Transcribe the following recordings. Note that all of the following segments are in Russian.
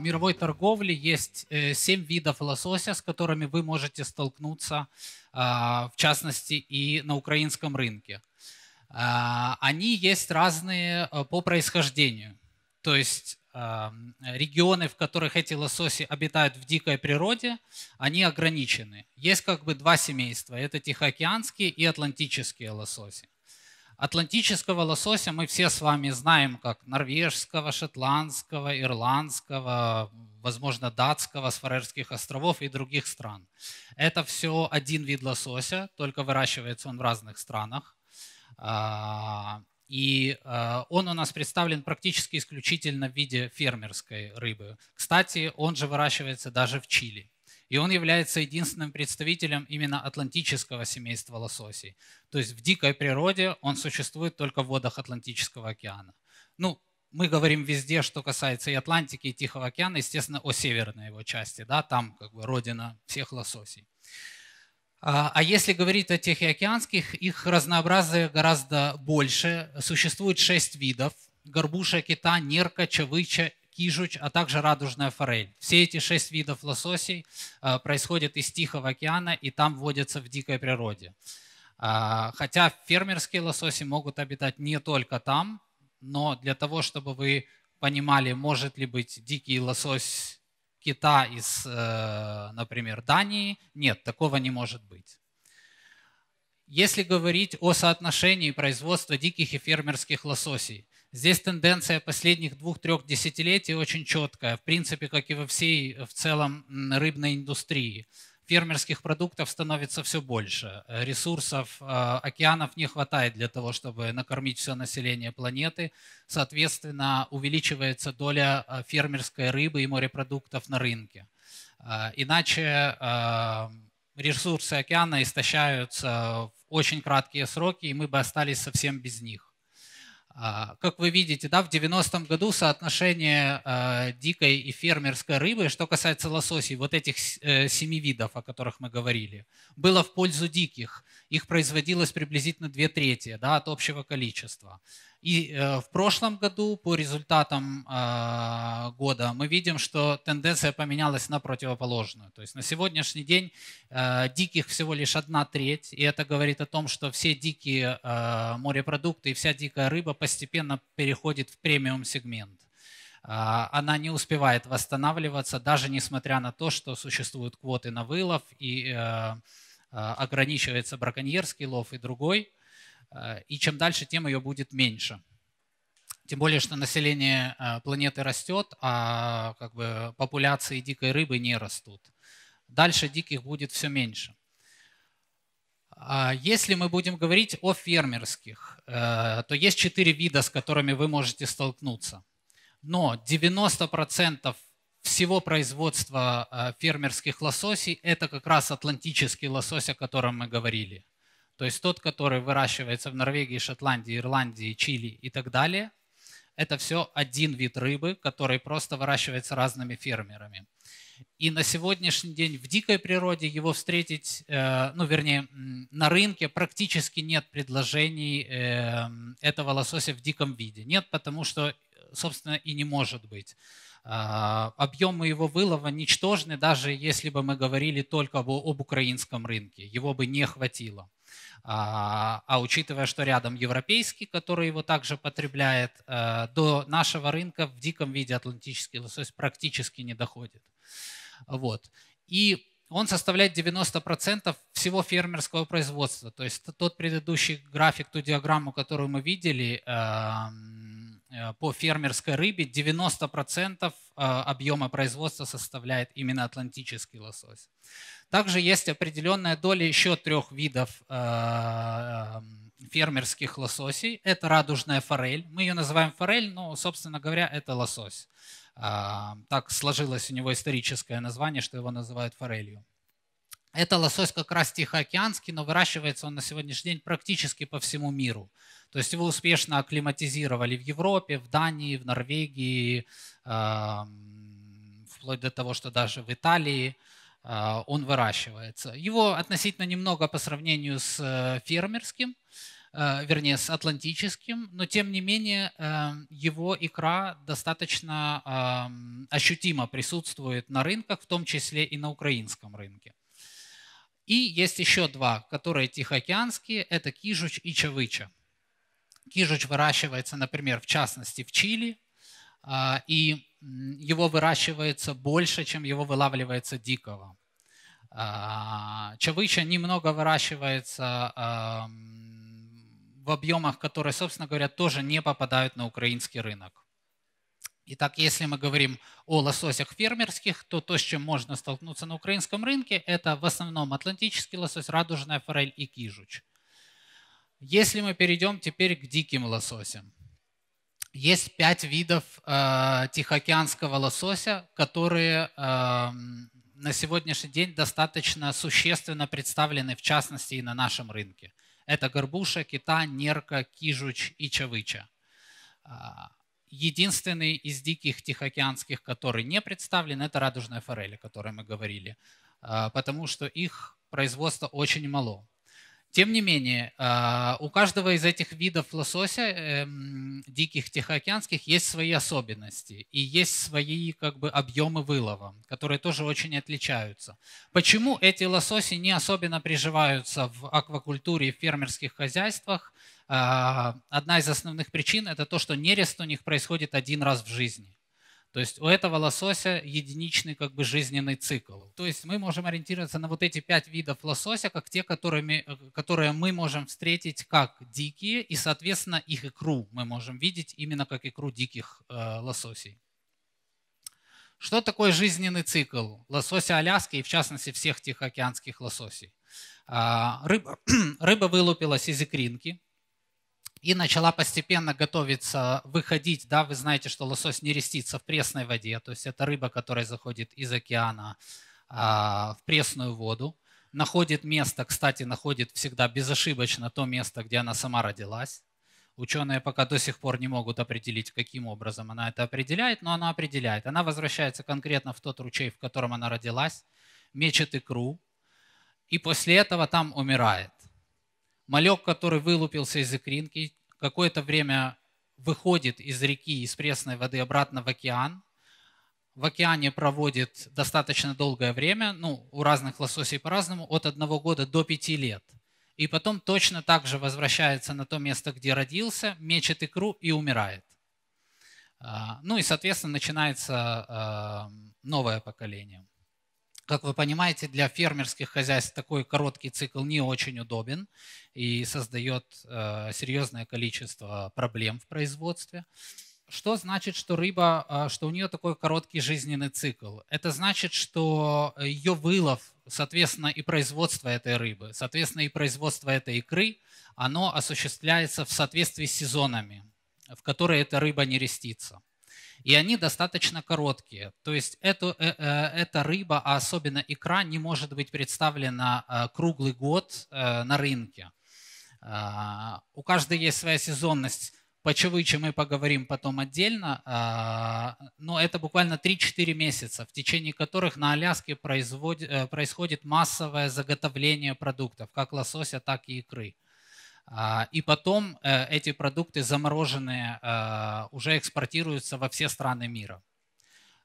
мировой торговли есть э, семь видов лосося, с которыми вы можете столкнуться, а, в частности, и на украинском рынке. А, они есть разные э, по происхождению. То есть а, регионы, в которых эти лососи обитают в дикой природе, они ограничены. Есть как бы два семейства. Это тихоокеанские и атлантические лососи. Атлантического лосося мы все с вами знаем как норвежского, шотландского, ирландского, возможно, датского, с Фарерских островов и других стран. Это все один вид лосося, только выращивается он в разных странах. А, и а, он у нас представлен практически исключительно в виде фермерской рыбы. Кстати, он же выращивается даже в Чили. И он является единственным представителем именно атлантического семейства лососей. То есть в дикой природе он существует только в водах Атлантического океана. Ну, мы говорим везде, что касается и Атлантики, и Тихого океана, естественно, о северной его части, да, там как бы родина всех лососей. А, а если говорить о тихоокеанских, их разнообразие гораздо больше. Существует шесть видов. Горбуша кита, нерка, чавыча кижуч, а также радужная форель. Все эти шесть видов лососей э, происходят из Тихого океана и там водятся в дикой природе. А, хотя фермерские лососи могут обитать не только там, но для того, чтобы вы понимали, может ли быть дикий лосось кита из, э, например, Дании, нет, такого не может быть. Если говорить о соотношении производства диких и фермерских лососей, Здесь тенденция последних двух-трех десятилетий очень четкая, в принципе, как и во всей в целом рыбной индустрии. Фермерских продуктов становится все больше, ресурсов а, океанов не хватает для того, чтобы накормить все население планеты, соответственно, увеличивается доля а, фермерской рыбы и морепродуктов на рынке. А, иначе ресурсы океана истощаются в очень краткие сроки, и мы бы остались совсем без них. А, как вы видите, да, в 90-м году соотношение а, дикой и фермерской рыбы, что касается лососей, вот этих э, семи видов, о которых мы говорили, было в пользу диких. Их производилось приблизительно две трети да, от общего количества. И э, в прошлом году по результатам э, года мы видим, что тенденция поменялась на противоположную. То есть на сегодняшний день э, диких всего лишь одна треть, и это говорит о том, что все дикие морепродукты и вся дикая рыба постепенно переходит в премиум сегмент она не успевает восстанавливаться, даже несмотря на то, что существуют квоты на вылов и ограничивается браконьерский лов и другой. Э, и чем дальше, тем ее будет меньше. Тем более, что население э, планеты растет, а как бы популяции дикой рыбы не растут. Дальше диких будет все меньше. А, если мы будем говорить о фермерских, э, то есть четыре вида, с которыми вы можете столкнуться. Но 90% всего производства фермерских лососей – это как раз атлантический лосось, о котором мы говорили – то есть тот, который выращивается в Норвегии, Шотландии, Ирландии, Чили и так далее, это все один вид рыбы, который просто выращивается разными фермерами. И на сегодняшний день в дикой природе его встретить, э, ну вернее, на рынке практически нет предложений эм, этого лосося в диком виде. Нет, потому что собственно, и не может быть. А, объемы его вылова ничтожны, даже если бы мы говорили только об, об украинском рынке. Его бы не хватило. А, а учитывая, что рядом европейский, который его также потребляет, а, до нашего рынка в диком виде атлантический лосось практически не доходит. Вот. И он составляет 90% всего фермерского производства. То есть тот предыдущий график, ту диаграмму, которую мы видели, эм, Э, по фермерской рыбе 90% э, объема производства составляет именно атлантический лосось. Также есть определенная доля еще трех видов э, фермерских лососей. Это радужная форель. Мы ее называем форель, но, собственно говоря, это лосось. Так сложилось у него историческое название, что его называют форелью. Это лосось как раз тихоокеанский, но выращивается он на сегодняшний день практически по всему миру. То есть его успешно акклиматизировали в Европе, в Дании, в Норвегии, вплоть до того, что даже в Италии а, он выращивается. Его относительно немного по сравнению с э, фермерским, э, вернее, с атлантическим, но тем не менее э, его икра достаточно ощутимо присутствует на рынках, в том числе и на украинском рынке. И есть еще два, которые тихоокеанские, это кижуч и чавыча. Кижуч выращивается, например, в частности в Чили, а, и его выращивается больше, чем его вылавливается дикого. А, чавыча немного выращивается а, в объемах, которые, собственно говоря, тоже не попадают на украинский рынок. Итак, если мы говорим о лососях фермерских, то то, с чем можно столкнуться на украинском рынке, это в основном атлантический лосось, радужная форель и кижуч. Если мы перейдем теперь к диким лососям. Есть пять видов э, тихоокеанского лосося, которые э, на сегодняшний день достаточно существенно представлены, в частности, и на нашем рынке. Это горбуша, кита, нерка, кижуч и чавыча. А, Единственный из диких тихоокеанских, который не представлен, это радужная форель, о которой мы говорили, а, потому что их производство очень мало. Тем не менее, а, у каждого из этих видов лосося, эм, диких тихоокеанских, есть свои особенности и есть свои как бы, объемы вылова, которые тоже очень отличаются. Почему эти лососи не особенно приживаются в аквакультуре и фермерских хозяйствах, а, одна из основных причин – это то, что нерест у них происходит один раз в жизни. То есть у этого лосося единичный как бы жизненный цикл. То есть мы можем ориентироваться на вот эти пять видов лосося, как те, которыми, которые мы можем встретить как дикие, и, соответственно, их икру мы можем видеть именно как икру диких э, лососей. Что такое жизненный цикл лосося Аляски и, в частности, всех тихоокеанских лососей? А, рыба, рыба вылупилась из икринки, и начала постепенно готовиться выходить. Да, вы знаете, что лосось не рестится в пресной воде, то есть это рыба, которая заходит из океана э, в пресную воду. Находит место, кстати, находит всегда безошибочно то место, где она сама родилась. Ученые пока до сих пор не могут определить, каким образом она это определяет, но она определяет. Она возвращается конкретно в тот ручей, в котором она родилась, мечет икру, и после этого там умирает. Малек, который вылупился из икринки, какое-то время выходит из реки, из пресной воды обратно в океан. В океане проводит достаточно долгое время, ну, у разных лососей по-разному, от одного года до пяти лет. И потом точно так же возвращается на то место, где родился, мечет икру и умирает. А, ну и, соответственно, начинается а, новое поколение. Как вы понимаете, для фермерских хозяйств такой короткий цикл не очень удобен и создает э, серьезное количество проблем в производстве. Что значит, что рыба, э, что у нее такой короткий жизненный цикл? Это значит, что ее вылов, соответственно, и производство этой рыбы, соответственно, и производство этой икры, оно осуществляется в соответствии с сезонами, в которые эта рыба не рестится и они достаточно короткие. То есть эту, э, э, эта рыба, а особенно икра, не может быть представлена э, круглый год э, на рынке. Э, у каждой есть своя сезонность. По чевыче мы поговорим потом отдельно, а, но это буквально 3-4 месяца, в течение которых на Аляске производ, э, происходит массовое заготовление продуктов, как лосося, так и икры. А, и потом э, эти продукты замороженные э, уже экспортируются во все страны мира.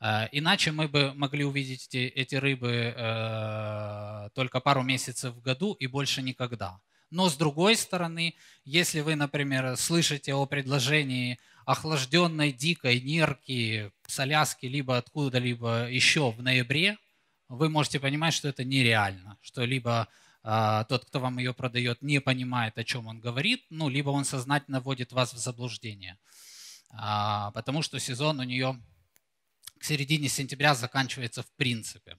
Э, иначе мы бы могли увидеть эти, эти рыбы только пару месяцев в году и больше никогда. Но с другой стороны, если вы, например, слышите о предложении охлажденной дикой нерки с Аляски, либо откуда-либо еще в ноябре, вы можете понимать, что это нереально, что либо а, тот, кто вам ее продает, не понимает, о чем он говорит, ну, либо он сознательно вводит вас в заблуждение, а, потому что сезон у нее к середине сентября заканчивается в принципе.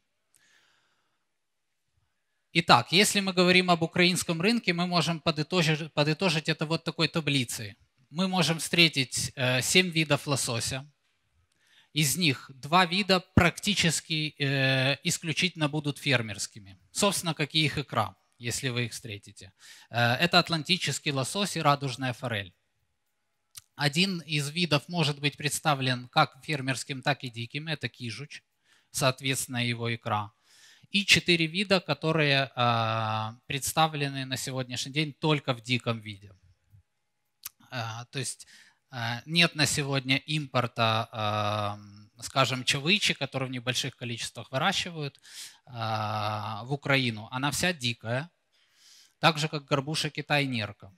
Итак, если мы говорим об украинском рынке, мы можем подытожить, подытожить это вот такой таблицей. Мы можем встретить 7 э, видов лосося, из них два вида практически э, исключительно будут фермерскими. Собственно, какие их икра, если вы их встретите. Э, это атлантический лосось и радужная форель. Один из видов может быть представлен как фермерским, так и диким. Это кижуч, соответственно, его икра. И четыре вида, которые э, представлены на сегодняшний день только в диком виде. Э, то есть Э, нет на сегодня импорта, эм, скажем, чавычи, которые в небольших количествах выращивают э, в Украину. Она вся дикая, так же, как горбуша китай-нерка.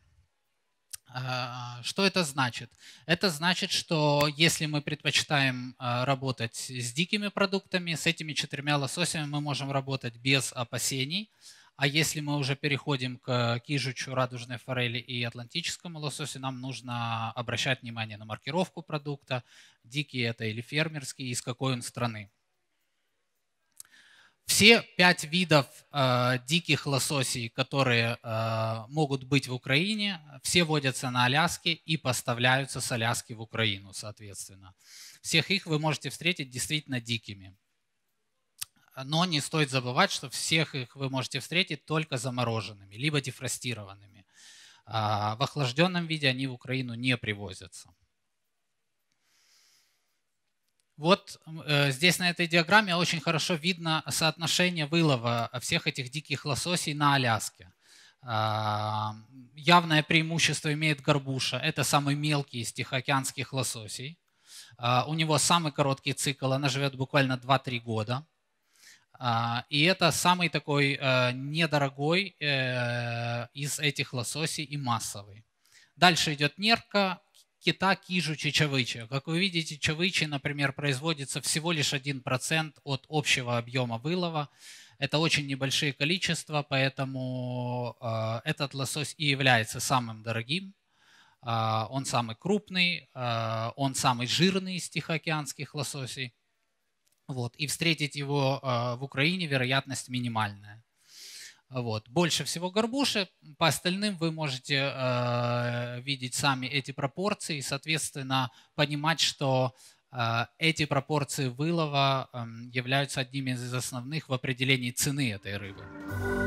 Э, что это значит? Это значит, что если мы предпочитаем работать с дикими продуктами, с этими четырьмя лососями мы можем работать без опасений – а если мы уже переходим к кижучу, радужной форели и атлантическому лососю, нам нужно обращать внимание на маркировку продукта, дикий это или фермерский, из какой он страны. Все пять видов э, диких лососей, которые э, могут быть в Украине, все водятся на Аляске и поставляются с Аляски в Украину, соответственно. Всех их вы можете встретить действительно дикими но не стоит забывать, что всех их вы можете встретить только замороженными, либо дефростированными. А, в охлажденном виде они в Украину не привозятся. Вот э, здесь на этой диаграмме очень хорошо видно соотношение вылова всех этих диких лососей на Аляске. А, явное преимущество имеет горбуша. Это самый мелкий из тихоокеанских лососей. А, у него самый короткий цикл, она живет буквально 2-3 года. А, и это самый такой э, недорогой э, из этих лососей и массовый. Дальше идет нерка, кита, кижу, чавычи. Как вы видите, чавычи, например, производится всего лишь 1% от общего объема вылова. Это очень небольшие количества, поэтому э, этот лосось и является самым дорогим. А, он самый крупный, он самый жирный из тихоокеанских лососей. Вот. И встретить его а, в Украине вероятность минимальная. Вот. Больше всего горбуши, по остальным вы можете э, видеть сами эти пропорции и, соответственно, понимать, что э, эти пропорции вылова э, являются одними из основных в определении цены этой рыбы.